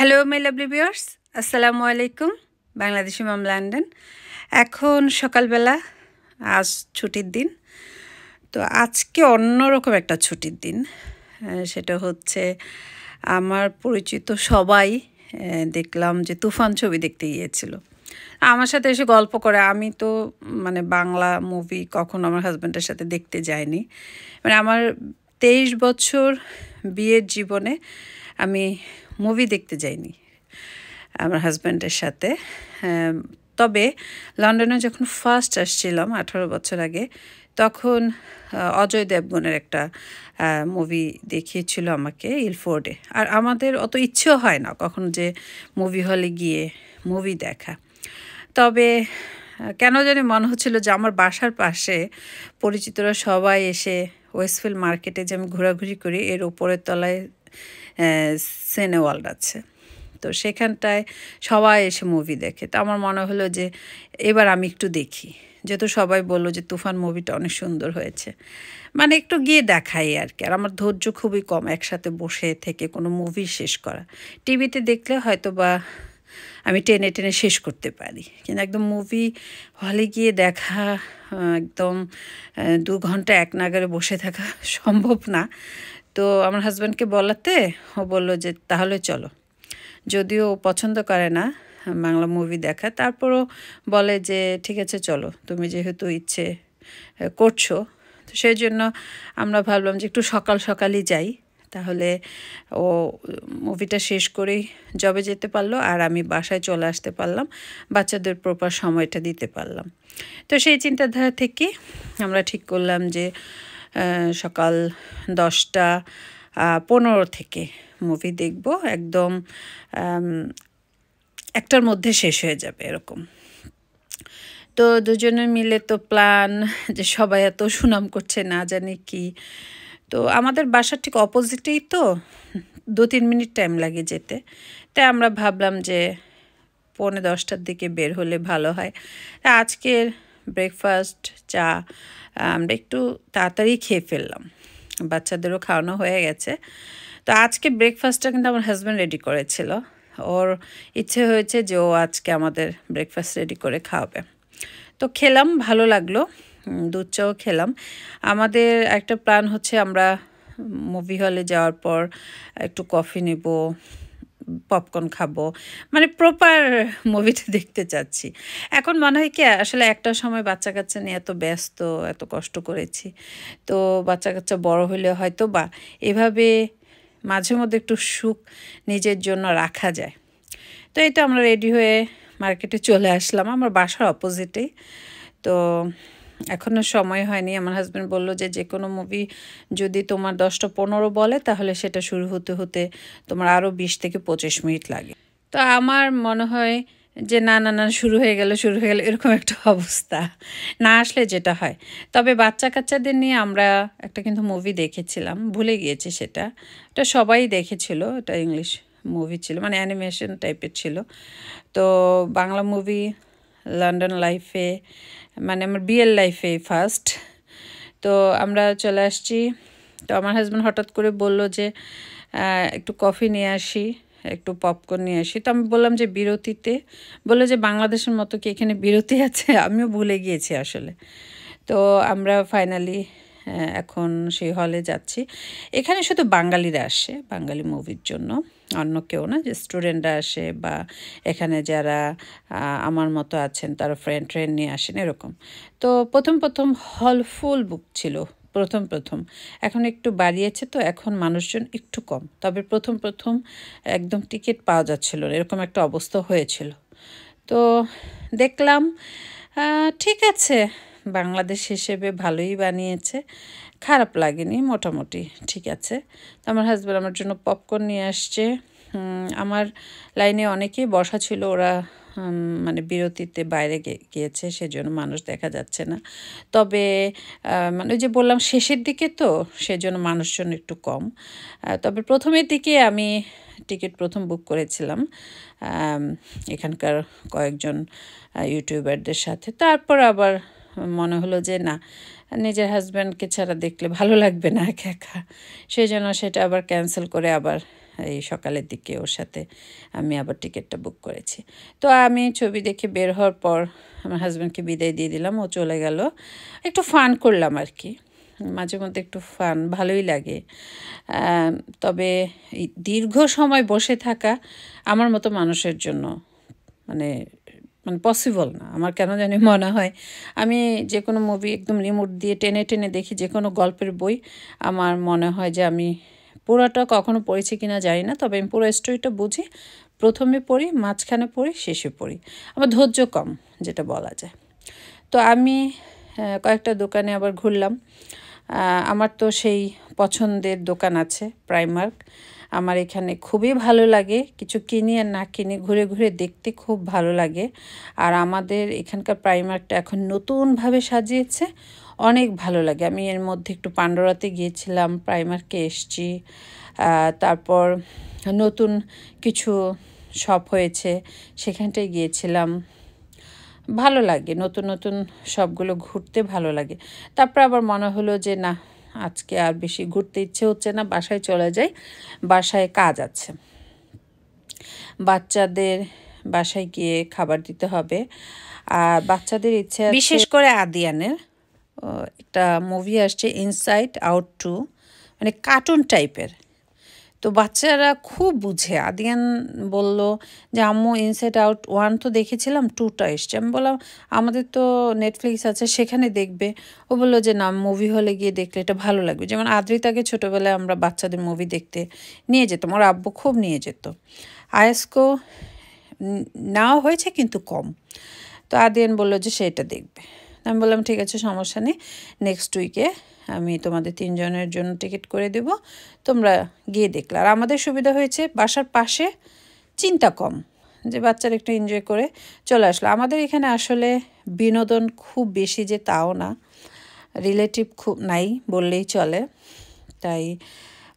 hello my lovely viewers আসসালামু আলাইকুম বাংলাদেশি মাম London এখন সকালবেলা আজ ছুটির দিন তো আজকে অন্যরকম একটা ছুটির দিন সেটা হচ্ছে আমার পরিচিত সবাই দেখলাম যে তুফান ছবি দেখতে গিয়েছিল আমার সাথে এসে গল্প করে আমি তো মানে বাংলা মুভি কখনো আমার হাজব্যান্ডের সাথে দেখতে যাইনি মানে আমার তেইশ বছর বিয়ের জীবনে আমি মুভি দেখতে যাইনি আমার হাজব্যান্ডের সাথে তবে লন্ডনে যখন ফার্স্ট আসছিলাম আঠারো বছর আগে তখন অজয় দেবগনের একটা মুভি দেখিয়েছিল আমাকে ইলফোর্ডে আর আমাদের অত ইচ্ছেও হয় না কখনো যে মুভি হলে গিয়ে মুভি দেখা তবে কেন জানি মনে হচ্ছিল যে আমার বাসার পাশে পরিচিতরা সবাই এসে ওয়েস্টফিল্ড মার্কেটে যে আমি ঘোরাঘুরি করি এর উপরের তলায় সিনে আছে তো সেখানটায় সবাই এসে মুভি দেখে তো আমার মনে হলো যে এবার আমি একটু দেখি যেহেতু সবাই বললো যে তুফান মুভিটা অনেক সুন্দর হয়েছে মানে একটু গিয়ে দেখাই আর কি আর আমার ধৈর্য খুবই কম একসাথে বসে থেকে কোনো মুভি শেষ করা টিভিতে দেখলে হয়তো বা আমি টেনে টেনে শেষ করতে পারি কিন্তু একদম মুভি হলে গিয়ে দেখা একদম দু ঘন্টা এক নাগারে বসে থাকা সম্ভব না তো আমার হাজব্যান্ডকে বলাতে ও বলল যে তাহলে চলো যদিও ও পছন্দ করে না বাংলা মুভি দেখা তারপরও বলে যে ঠিক আছে চলো তুমি যেহেতু ইচ্ছে করছো তো সেই জন্য আমরা ভাবলাম যে একটু সকাল সকালই যাই তাহলে ও মুভিটা শেষ করেই জবে যেতে পারলো আর আমি বাসায় চলে আসতে পারলাম বাচ্চাদের প্রপার সময়টা দিতে পারলাম তো সেই চিন্তাধারা থেকে আমরা ঠিক করলাম যে সকাল দশটা পনেরো থেকে মুভি দেখব একদম একটার মধ্যে শেষ হয়ে যাবে এরকম তো দুজনে মিলে তো প্ল্যান যে সবাই এত সুনাম করছে না জানি কি তো আমাদের বাসার ঠিক অপোজিটেই তো দু তিন মিনিট টাইম লাগে যেতে তাই আমরা ভাবলাম যে পৌনে দশটার দিকে বের হলে ভালো হয় আজকের ব্রেকফাস্ট চা আমরা একটু তাড়াতাড়ি খেয়ে ফেললাম বাচ্চাদেরও খাওয়ানো হয়ে গেছে তো আজকে ব্রেকফাস্টটা কিন্তু আমার হাজব্যান্ড রেডি করেছিল ওর ইচ্ছে হয়েছে যে ও আজকে আমাদের ব্রেকফাস্ট রেডি করে খাওয়াবে তো খেলাম ভালো লাগলো দুধ চাও খেলাম আমাদের একটা প্ল্যান হচ্ছে আমরা মুভি হলে যাওয়ার পর একটু কফি নেব পপকর্ন খাবো মানে প্রপার মুভিটা দেখতে চাচ্ছি এখন মনে হয় কি আসলে একটা সময় বাচ্চা কাচ্চা নিয়ে এত ব্যস্ত এত কষ্ট করেছি তো বাচ্চা কাচ্চা বড় হলে হয়তো বা এভাবে মাঝে মধ্যে একটু সুখ নিজের জন্য রাখা যায় তো এই তো আমরা রেডি হয়ে মার্কেটে চলে আসলাম আমার বাসার অপোজিটে তো এখনও সময় হয়নি আমার হাজব্যান্ড বলল যে যে কোনো মুভি যদি তোমার দশটা পনেরো বলে তাহলে সেটা শুরু হতে হতে তোমার আরও বিশ থেকে পঁচিশ মিনিট লাগে তো আমার মনে হয় যে না না না শুরু হয়ে গেল শুরু হয়ে গেল এরকম একটা অবস্থা না আসলে যেটা হয় তবে বাচ্চা কাচ্চাদের নিয়ে আমরা একটা কিন্তু মুভি দেখেছিলাম ভুলে গিয়েছি সেটা এটা সবাই দেখেছিল এটা ইংলিশ মুভি ছিল মানে অ্যানিমেশন টাইপের ছিল তো বাংলা মুভি লন্ডন লাইফে মানে আমার বিয়ের লাইফে ফার্স্ট তো আমরা চলে আসছি তো আমার হাজব্যান্ড হঠাৎ করে বলল যে একটু কফি নিয়ে আসি একটু পপকর্ন নিয়ে আসি তো আমি বললাম যে বিরতিতে বললো যে বাংলাদেশের মতো কি এখানে বিরতি আছে আমিও ভুলে গিয়েছি আসলে তো আমরা ফাইনালি এখন সেই হলে যাচ্ছি এখানে শুধু বাঙালিরা আসে বাঙালি মুভির জন্য অন্য কেউ না যে স্টুডেন্টরা আসে বা এখানে যারা আমার মতো আছেন তারা ফ্রেন্ড ট্রেন নিয়ে আসেন এরকম তো প্রথম প্রথম হলফুল বুক ছিল প্রথম প্রথম এখন একটু বাড়িয়েছে তো এখন মানুষজন একটু কম তবে প্রথম প্রথম একদম টিকিট পাওয়া যাচ্ছিল এরকম একটা অবস্থা হয়েছিল তো দেখলাম ঠিক আছে বাংলাদেশ হিসেবে ভালোই বানিয়েছে খারাপ লাগেনি মোটামুটি ঠিক আছে তো আমার হাজব্যান্ড আমার জন্য পপকর্ন নিয়ে আসছে আমার লাইনে অনেকেই বসা ছিল ওরা মানে বিরতিতে বাইরে গিয়েছে সেজন্য মানুষ দেখা যাচ্ছে না তবে মানে ওই যে বললাম শেষের দিকে তো সেজন্য মানুষজন একটু কম তবে প্রথমের দিকে আমি টিকিট প্রথম বুক করেছিলাম এখানকার কয়েকজন ইউটিউবারদের সাথে তারপর আবার মনে হলো যে না নিজের হাজব্যান্ডকে ছাড়া দেখলে ভালো লাগবে না একা একা সেই জন্য সেটা আবার ক্যান্সেল করে আবার এই সকালের দিকে ওর সাথে আমি আবার টিকিটটা বুক করেছি তো আমি ছবি দেখে বের হওয়ার পর আমার হাজব্যান্ডকে বিদায় দিয়ে দিলাম ও চলে গেল একটু ফান করলাম আর কি মাঝে মধ্যে একটু ফান ভালোই লাগে তবে দীর্ঘ সময় বসে থাকা আমার মতো মানুষের জন্য মানে মানে পসিবল না আমার কেন জানি মনে হয় আমি যে কোনো মুভি একদম রিমোট দিয়ে টেনে টেনে দেখি যে কোনো গল্পের বই আমার মনে হয় যে আমি পুরোটা কখনো পড়েছি কিনা জানি না তবে আমি পুরো স্টোরিটা বুঝি প্রথমে পড়ি মাঝখানে পড়ি শেষে পড়ি আমার ধৈর্য কম যেটা বলা যায় তো আমি কয়েকটা দোকানে আবার ঘুরলাম আমার তো সেই পছন্দের দোকান আছে প্রাইমার্ক আমার এখানে খুবই ভালো লাগে কিছু কিনি আর না কিনি ঘুরে ঘুরে দেখতে খুব ভালো লাগে আর আমাদের এখানকার প্রাইমার্কটা এখন নতুনভাবে সাজিয়েছে অনেক ভালো লাগে আমি এর মধ্যে একটু পান্ডোরাতে গিয়েছিলাম প্রাইমার্কে এসছি তারপর নতুন কিছু শপ হয়েছে সেখানটায় গিয়েছিলাম ভালো লাগে নতুন নতুন সবগুলো ঘুরতে ভালো লাগে তারপর আবার মনে হলো যে না আজকে আর বেশি ঘুরতে ইচ্ছে হচ্ছে না বাসায় চলে যাই বাসায় কাজ আছে বাচ্চাদের বাসায় গিয়ে খাবার দিতে হবে আর বাচ্চাদের ইচ্ছে বিশেষ করে আদিয়ানের একটা মুভি আসছে ইনসাইড আউট টু মানে কার্টুন টাইপের তো বাচ্চারা খুব বুঝে আদিয়ান বলল যে আম্মু ইনসাইড আউট ওয়ান তো দেখেছিলাম টুটা এসছে আমি বললাম আমাদের তো নেটফ্লিক্স আছে সেখানে দেখবে ও বললো যে না মুভি হলে গিয়ে দেখলে এটা ভালো লাগবে যেমন আদ্রিতাকে ছোটোবেলায় আমরা বাচ্চাদের মুভি দেখতে নিয়ে যেতাম ওর আব্বু খুব নিয়ে যেত আয়স্কো নেওয়া হয়েছে কিন্তু কম তো আদিয়ান বললো যে সেটা দেখবে আমি বললাম ঠিক আছে সমস্যা নেই নেক্সট উইকে আমি তোমাদের তিনজনের জন্য টিকিট করে দেব তোমরা গিয়ে দেখলে আর আমাদের সুবিধা হয়েছে বাসার পাশে চিন্তা কম যে বাচ্চারা একটু এনজয় করে চলে আসলো আমাদের এখানে আসলে বিনোদন খুব বেশি যে তাও না রিলেটিভ খুব নাই বললেই চলে তাই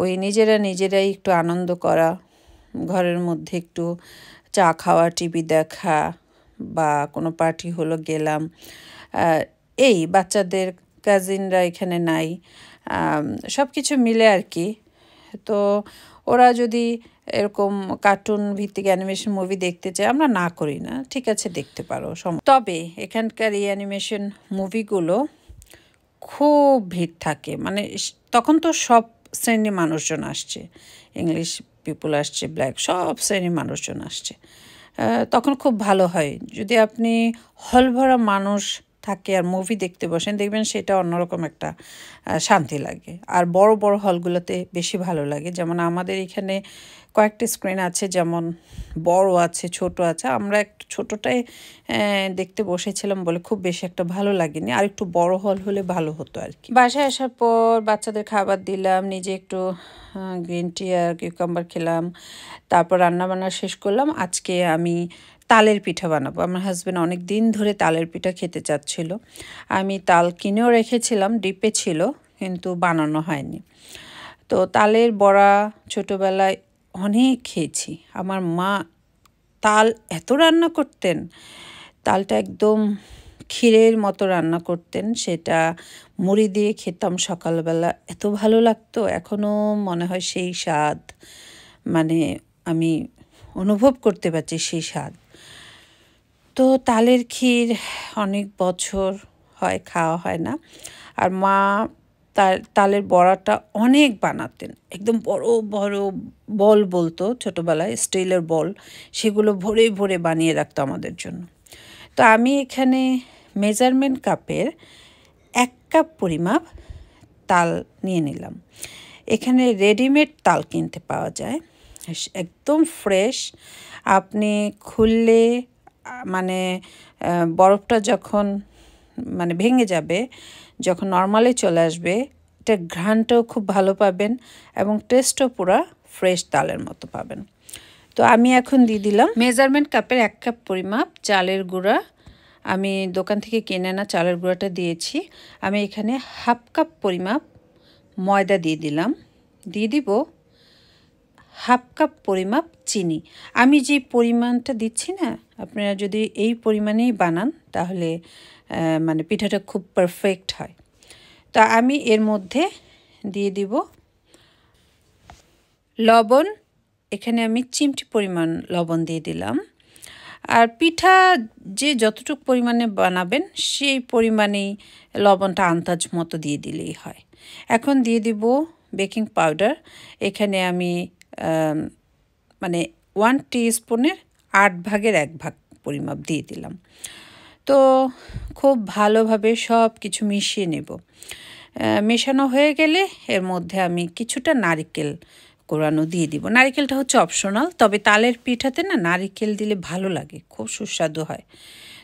ওই নিজেরা নিজেরাই একটু আনন্দ করা ঘরের মধ্যে একটু চা খাওয়া টিভি দেখা বা কোনো পার্টি হলো গেলাম এই বাচ্চাদের কাজিনরা এখানে নাই সব কিছু মিলে আর কি তো ওরা যদি এরকম কার্টুন ভিত্তিক অ্যানিমেশন মুভি দেখতে চায় আমরা না করি না ঠিক আছে দেখতে পারো তবে এখানকার এই অ্যানিমেশন মুভিগুলো খুব ভিড় থাকে মানে তখন তো সব শ্রেণীর মানুষজন আসছে ইংলিশ পিপুল আসছে ব্ল্যাক সব শ্রেণীর মানুষজন আসছে তখন খুব ভালো হয় যদি আপনি হল ভরা মানুষ থাকে আর মুভি দেখতে বসেন দেখবেন সেটা অন্যরকম একটা শান্তি লাগে আর বড় বড় হলগুলোতে বেশি ভালো লাগে যেমন আমাদের এখানে কয়েকটি স্ক্রিন আছে যেমন বড় আছে ছোট আছে আমরা একটু ছোটোটাই দেখতে বসেছিলাম বলে খুব বেশি একটা ভালো লাগেনি আর একটু বড় হল হলে ভালো হতো আর কি বাসায় আসার পর বাচ্চাদের খাবার দিলাম নিজে একটু গ্রিন টি আর কিউকাম্বার খেলাম তারপর রান্নাবান্না শেষ করলাম আজকে আমি তালের পিঠা বানাবো আমার হাজব্যান্ড অনেক দিন ধরে তালের পিঠা খেতে চাচ্ছিল আমি তাল কিনেও রেখেছিলাম ডিপে ছিল কিন্তু বানানো হয়নি তো তালের বড়া ছোটোবেলায় অনেক খেয়েছি আমার মা তাল এত রান্না করতেন তালটা একদম ক্ষীরের মতো রান্না করতেন সেটা মুড়ি দিয়ে খেতাম সকালবেলা এত ভালো লাগতো এখনও মনে হয় সেই স্বাদ মানে আমি অনুভব করতে পারছি সেই স্বাদ তো তালের ক্ষীর অনেক বছর হয় খাওয়া হয় না আর মা তার তালের বড়াটা অনেক বানাতেন একদম বড় বড় বল বলতো ছোটোবেলায় স্টিলের বল সেগুলো ভরে ভরে বানিয়ে রাখতো আমাদের জন্য তো আমি এখানে মেজারমেন্ট কাপের এক কাপ পরিমাপ তাল নিয়ে নিলাম এখানে রেডিমেড তাল কিনতে পাওয়া যায় একদম ফ্রেশ আপনি খুললে মানে বরফটা যখন মানে ভেঙে যাবে যখন নর্মালি চলে আসবে এটা ঘ্রাণটাও খুব ভালো পাবেন এবং টেস্টও পুরা ফ্রেশ তালের মতো পাবেন তো আমি এখন দিয়ে দিলাম মেজারমেন্ট কাপের এক কাপ পরিমাপ চালের গুঁড়া আমি দোকান থেকে কিনে আনা চালের গুঁড়াটা দিয়েছি আমি এখানে হাফ কাপ পরিমাপ ময়দা দিয়ে দিলাম দিয়ে দিব হাফ কাপ পরিমাপ চিনি আমি যে পরিমাণটা দিচ্ছি না আপনারা যদি এই পরিমাণেই বানান তাহলে মানে পিঠাটা খুব পারফেক্ট হয় তা আমি এর মধ্যে দিয়ে দিব লবণ এখানে আমি চিমটি পরিমাণ লবণ দিয়ে দিলাম আর পিঠা যে যতটুক পরিমাণে বানাবেন সেই পরিমাণেই লবণটা আন্দাজ মতো দিয়ে দিলেই হয় এখন দিয়ে দিব বেকিং পাউডার এখানে আমি মানে ওয়ান স্পুনের আট ভাগের এক ভাগ পরিমাপ দিয়ে দিলাম তো খুব ভালোভাবে সব কিছু মিশিয়ে নেব মেশানো হয়ে গেলে এর মধ্যে আমি কিছুটা নারিকেল কোরানো দিয়ে দিব নারিকেলটা হচ্ছে অপশনাল তবে তালের পিঠাতে না নারিকেল দিলে ভালো লাগে খুব সুস্বাদু হয়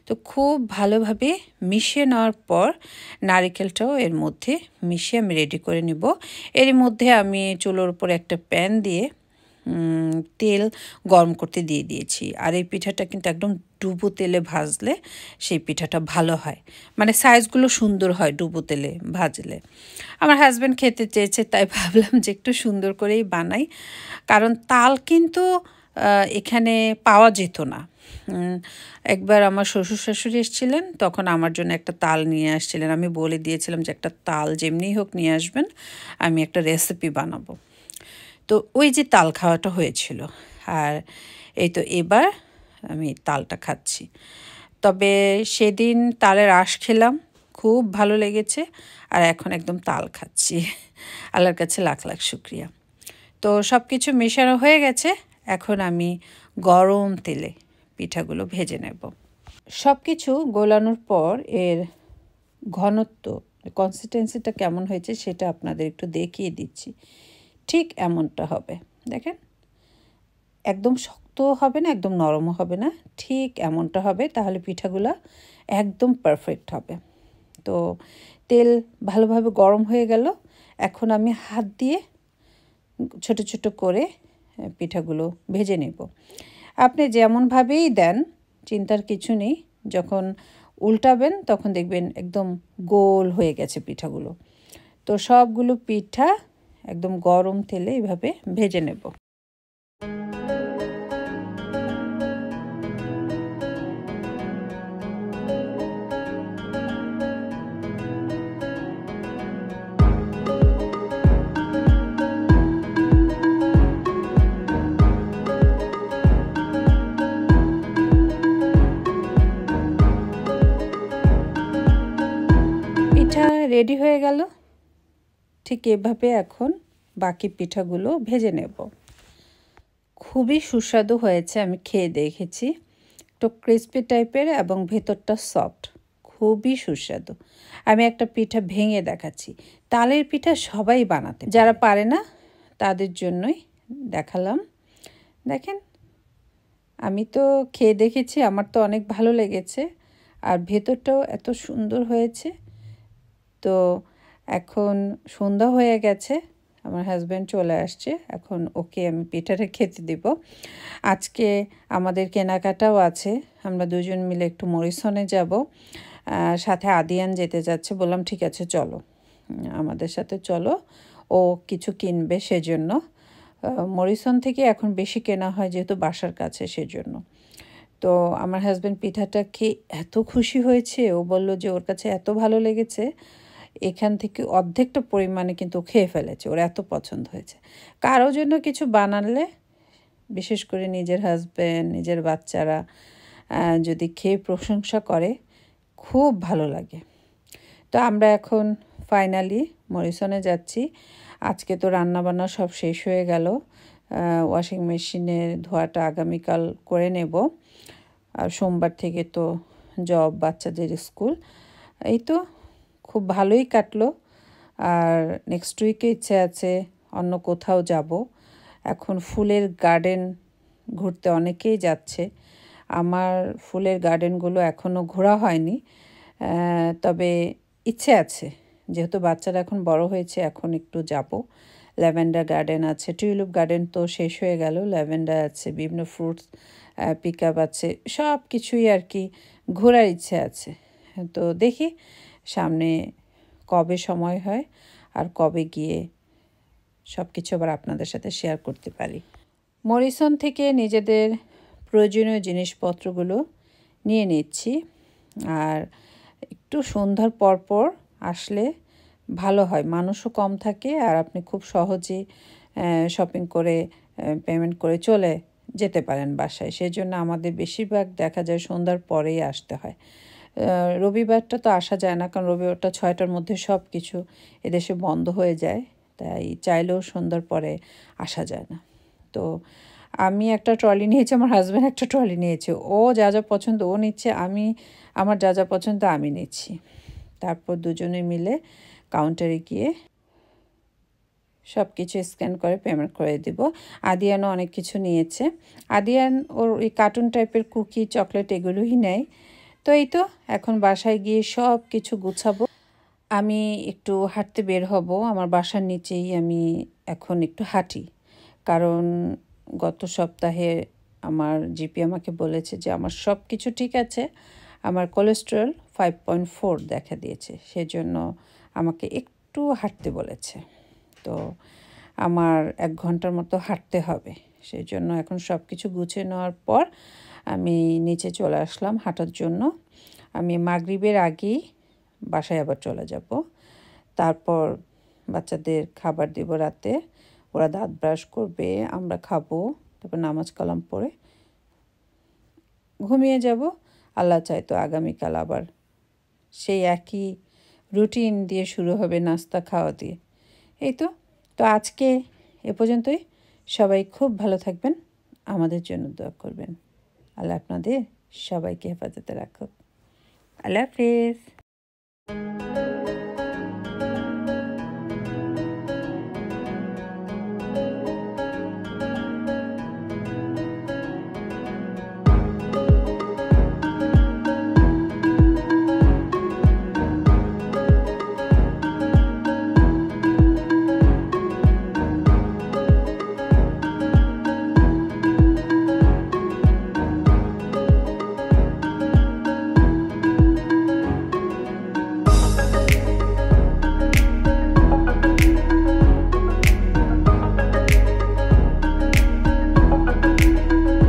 তো খুব ভালোভাবে মিশিয়ে নেওয়ার পর নারিকেলটাও এর মধ্যে মিশিয়ে আমি রেডি করে নিব এর মধ্যে আমি চুলোর উপর একটা প্যান দিয়ে তেল গরম করতে দিয়ে দিয়েছি আর এই পিঠাটা কিন্তু একদম ডুবো তেলে ভাজলে সেই পিঠাটা ভালো হয় মানে সাইজগুলো সুন্দর হয় ডুবো তেলে ভাজলে আমার হাজব্যান্ড খেতে চেয়েছে তাই ভাবলাম যে একটু সুন্দর করেই বানাই কারণ তাল কিন্তু এখানে পাওয়া যেত না একবার আমার শ্বশুর শাশুড়ি এসেছিলেন তখন আমার জন্য একটা তাল নিয়ে আসছিলেন আমি বলে দিয়েছিলাম যে একটা তাল যেমনিই হোক নিয়ে আসবেন আমি একটা রেসিপি বানাবো তো ওই যে তাল খাওয়াটা হয়েছিল আর এই তো এবার আমি তালটা খাচ্ছি তবে সেদিন তালের আশ খেলাম খুব ভালো লেগেছে আর এখন একদম তাল খাচ্ছি আল্লাহর কাছে লাখ লাখ শুক্রিয়া তো সব কিছু মেশানো হয়ে গেছে এখন আমি গরম তেলে পিঠাগুলো ভেজে নেব সব কিছু গোলানোর পর এর ঘনত্ব কনসিস্টেন্সিটা কেমন হয়েছে সেটা আপনাদের একটু দেখিয়ে দিচ্ছি ঠিক এমনটা হবে দেখেন একদম শক্তও হবে না একদম নরমও হবে না ঠিক এমনটা হবে তাহলে পিঠাগুলো একদম পারফেক্ট হবে তো তেল ভালোভাবে গরম হয়ে গেল এখন আমি হাত দিয়ে ছোট ছোট করে পিঠাগুলো ভেজে নেব আপনি যেমনভাবেই দেন চিন্তার কিছু নেই যখন উল্টাবেন তখন দেখবেন একদম গোল হয়ে গেছে পিঠাগুলো তো সবগুলো পিঠা একদম গরম তেলে এভাবে ভেজে নেব রেডি হয়ে গেল ঠিক এভাবে এখন বাকি পিঠাগুলো ভেজে নেব খুবই সুস্বাদু হয়েছে আমি খেয়ে দেখেছি একটু ক্রিস্পি টাইপের এবং ভেতরটা সফট খুবই সুস্বাদু আমি একটা পিঠা ভেঙে দেখাচ্ছি তালের পিঠা সবাই বানাতে যারা পারে না তাদের জন্যই দেখালাম দেখেন আমি তো খেয়ে দেখেছি আমার তো অনেক ভালো লেগেছে আর ভেতরটাও এত সুন্দর হয়েছে তো এখন সন্ধ্যা হয়ে গেছে আমার হাজব্যান্ড চলে আসছে এখন ওকে আমি পিঠাটা খেতে দেব আজকে আমাদের কেনাকাটাও আছে আমরা দুজন মিলে একটু মরিসনে যাব সাথে আদিয়ান যেতে যাচ্ছে বললাম ঠিক আছে চলো আমাদের সাথে চলো ও কিছু কিনবে সেজন্য মরিসন থেকে এখন বেশি কেনা হয় যেহেতু বাসার কাছে সেজন্য তো আমার হাজব্যান্ড পিঠাটা খেয়ে এত খুশি হয়েছে ও বলল যে ওর কাছে এত ভালো লেগেছে এখান থেকে অর্ধেকটা পরিমাণে কিন্তু খেয়ে ফেলেছে ওর এত পছন্দ হয়েছে কারো জন্য কিছু বানালে বিশেষ করে নিজের হাজব্যান্ড নিজের বাচ্চারা যদি খেয়ে প্রশংসা করে খুব ভালো লাগে তো আমরা এখন ফাইনালি মরিসনে যাচ্ছি আজকে তো রান্নাবান্না সব শেষ হয়ে গেল ওয়াশিং মেশিনের ধোয়াটা আগামীকাল করে নেব আর সোমবার থেকে তো জব বাচ্চাদের স্কুল এই তো খুব ভালোই কাটলো আর নেক্সট উইকে ইচ্ছে আছে অন্য কোথাও যাব এখন ফুলের গার্ডেন ঘুরতে অনেকেই যাচ্ছে আমার ফুলের গার্ডেনগুলো এখনও ঘোরা হয়নি তবে ইচ্ছে আছে যেহেতু বাচ্চারা এখন বড় হয়েছে এখন একটু যাব ল্যাভেন্ডার গার্ডেন আছে টিউলিপ গার্ডেন তো শেষ হয়ে গেল ল্যাভেন্ডার আছে বিভিন্ন ফ্রুটস পিক আপ আছে সব কিছুই আর কি ঘোরার ইচ্ছে আছে তো দেখি সামনে কবে সময় হয় আর কবে গিয়ে সব কিছু আবার আপনাদের সাথে শেয়ার করতে পারি মরিসন থেকে নিজেদের প্রয়োজনীয় জিনিসপত্রগুলো নিয়ে নিচ্ছি আর একটু সন্ধ্যার পরপর আসলে ভালো হয় মানুষও কম থাকে আর আপনি খুব সহজে শপিং করে পেমেন্ট করে চলে যেতে পারেন বাসায় সেই জন্য আমাদের বেশিরভাগ দেখা যায় সন্ধ্যার পরেই আসতে হয় রবিবারটা তো আসা যায় না কারণ রবিবারটা ছয়টার মধ্যে সব কিছু এদেশে বন্ধ হয়ে যায় তাই চাইলেও সন্ধ্যার পরে আসা যায় না তো আমি একটা ট্রলি নিয়েছি আমার হাজব্যান্ড একটা ট্রলি নিয়েছে ও যা যা পছন্দ ও নিচ্ছে আমি আমার যা যা পছন্দ আমি নিচ্ছি তারপর দুজনে মিলে কাউন্টারে গিয়ে সব কিছু স্ক্যান করে পেমেন্ট করে দিব আদিয়ানও অনেক কিছু নিয়েছে আদিয়ান ওর ওই কার্টুন টাইপের কুকি চকলেট এগুলোই নেয় তো এই তো এখন বাসায় গিয়ে সব কিছু গুছাবো আমি একটু হাঁটতে বের হব আমার বাসার নিচেই আমি এখন একটু হাঁটি কারণ গত সপ্তাহে আমার জিপি আমাকে বলেছে যে আমার সব কিছু ঠিক আছে আমার কোলেস্ট্রল ফাইভ পয়েন্ট ফোর দেখা দিয়েছে সেজন্য আমাকে একটু হাঁটতে বলেছে তো আমার এক ঘন্টার মতো হাঁটতে হবে সেই জন্য এখন সব কিছু গুছিয়ে নেওয়ার পর আমি নিচে চলে আসলাম হাঁটার জন্য আমি মাগরিবের আগেই বাসায় আবার চলে যাব তারপর বাচ্চাদের খাবার দেব রাতে ওরা দাঁত ব্রাশ করবে আমরা খাবো তারপর নামাজ কালাম পড়ে ঘুমিয়ে যাব আল্লাহ চাই তো আগামীকাল আবার সেই একই রুটিন দিয়ে শুরু হবে নাস্তা খাওয়া দিয়ে এই তো তো আজকে এ পর্যন্তই সবাই খুব ভালো থাকবেন আমাদের জন্য দোয়া করবেন আল্লাহ আপনাদের সবাইকে হেফাজতে রাখো আল্লাহ হাফিজ